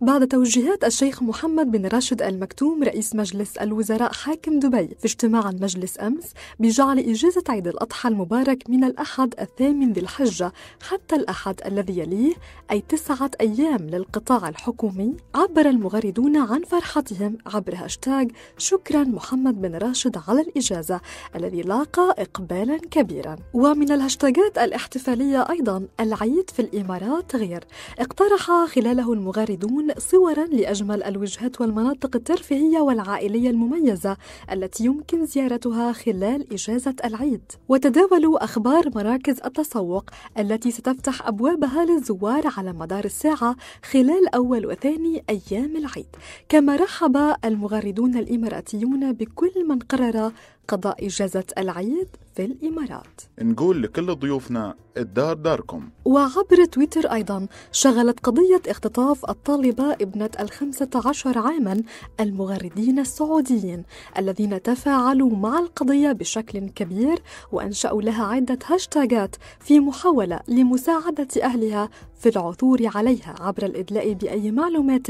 بعد توجيهات الشيخ محمد بن راشد المكتوم رئيس مجلس الوزراء حاكم دبي في اجتماع المجلس أمس بجعل إجازة عيد الأضحى المبارك من الأحد الثامن ذي الحجة حتى الأحد الذي يليه أي تسعة أيام للقطاع الحكومي عبر المغردون عن فرحتهم عبر هاشتاغ شكرا محمد بن راشد على الإجازة الذي لاقى إقبالا كبيرا ومن الهاشتاغات الاحتفالية أيضا العيد في الإمارات غير اقترح خلاله المغردون صورا لأجمل الوجهات والمناطق الترفيهية والعائلية المميزة التي يمكن زيارتها خلال إجازة العيد وتداولوا أخبار مراكز التسوق التي ستفتح أبوابها للزوار على مدار الساعة خلال أول وثاني أيام العيد كما رحب المغردون الإماراتيون بكل من قرر قضاء إجازة العيد في الإمارات نقول لكل ضيوفنا الدار داركم وعبر تويتر أيضا شغلت قضية اختطاف الطالبة ابنة الخمسة عشر عاما المغردين السعوديين الذين تفاعلوا مع القضية بشكل كبير وأنشأوا لها عدة هاشتاجات في محاولة لمساعدة أهلها في العثور عليها عبر الإدلاء بأي معلومات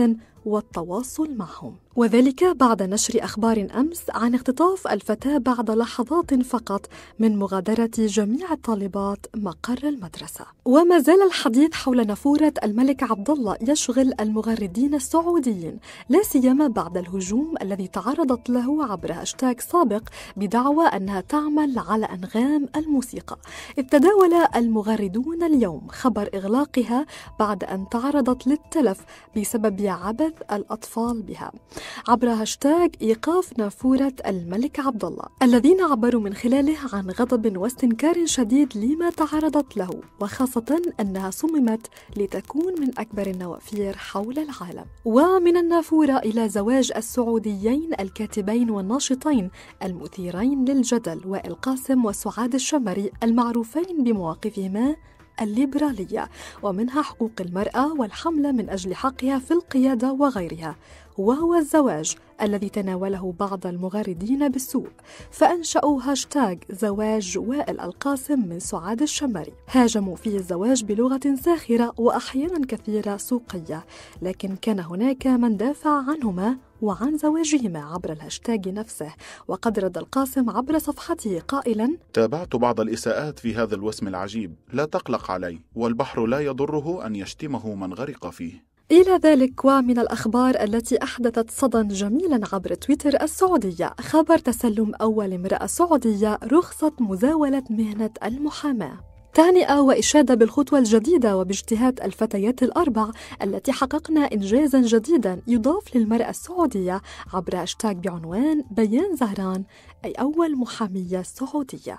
والتواصل معهم وذلك بعد نشر أخبار أمس عن اختطاف الفتاة بعد لحظات فقط من مغادرة جميع الطالبات مقر المدرسة وما زال الحديث حول نافورة الملك عبد الله يشغل المغردين السعوديين لا سيما بعد الهجوم الذي تعرضت له عبر هاشتاغ سابق بدعوى أنها تعمل على أنغام الموسيقى إذ تداول المغردون اليوم خبر إغلاقها بعد أن تعرضت للتلف بسبب عبث الأطفال بها عبر هاشتاغ إيقاف نافورة الملك عبد الله الذين عبروا من خلاله عن غضب واستنكار شديد لما تعرضت له وخاصة أنها صممت لتكون من أكبر النوافير حول العالم ومن النافورة إلى زواج السعوديين الكاتبين والناشطين المثيرين للجدل وائل قاسم وسعاد الشمري المعروفين بمواقفهما الليبرالية ومنها حقوق المرأة والحملة من أجل حقها في القيادة وغيرها وهو الزواج الذي تناوله بعض المغردين بالسوء فأنشأوا هاشتاغ زواج وائل القاسم من سعاد الشمري هاجموا فيه الزواج بلغة ساخرة وأحيانا كثيرة سوقية لكن كان هناك من دافع عنهما وعن زواجهما عبر الهاشتاج نفسه وقد رد القاسم عبر صفحته قائلا تابعت بعض الإساءات في هذا الوسم العجيب لا تقلق علي والبحر لا يضره أن يشتمه من غرق فيه إلى ذلك ومن الأخبار التي أحدثت صدى جميلا عبر تويتر السعودية خبر تسلم أول امرأة سعودية رخصة مزاولة مهنة المحاماة تهنئة وإشادة بالخطوة الجديدة وباجتهاد الفتيات الأربع التي حققنا إنجازا جديدا يضاف للمرأة السعودية عبر أشتاك بعنوان بيان زهران أي أول محامية سعودية.